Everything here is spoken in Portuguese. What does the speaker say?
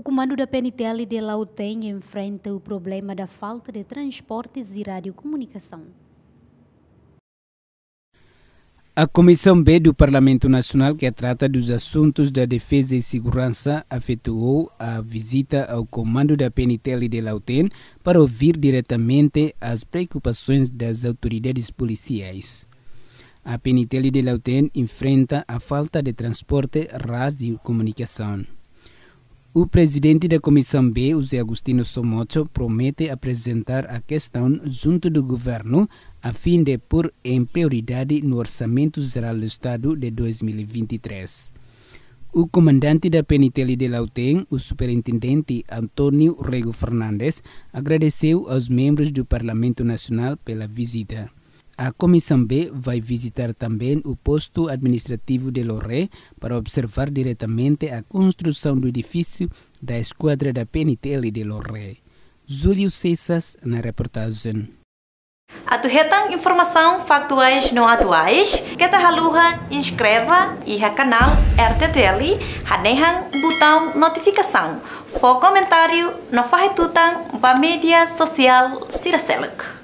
O comando da PNTL de Lauteng enfrenta o problema da falta de transportes e radiocomunicação. A Comissão B do Parlamento Nacional, que trata dos assuntos da defesa e segurança, efetuou a visita ao comando da PNTL de Lauten para ouvir diretamente as preocupações das autoridades policiais. A PNTL de Lauten enfrenta a falta de transporte, rádio e comunicação. O presidente da Comissão B, José Agostinho Somoto, promete apresentar a questão junto do governo a fim de pôr em prioridade no Orçamento Geral do Estado de 2023. O comandante da penitência de Lauteng, o superintendente Antônio Rego Fernandes, agradeceu aos membros do Parlamento Nacional pela visita. A Comissão B vai visitar também o posto administrativo de Loré para observar diretamente a construção do edifício da esquadra da PNTL de Loré. Júlio Cessas na reportagem. Atuhetang informação factuais não atuais, kata haluha inscreva e canal RTTL, hanehang botão notificação, for comentário na farretutang para mídia social Siraseluk.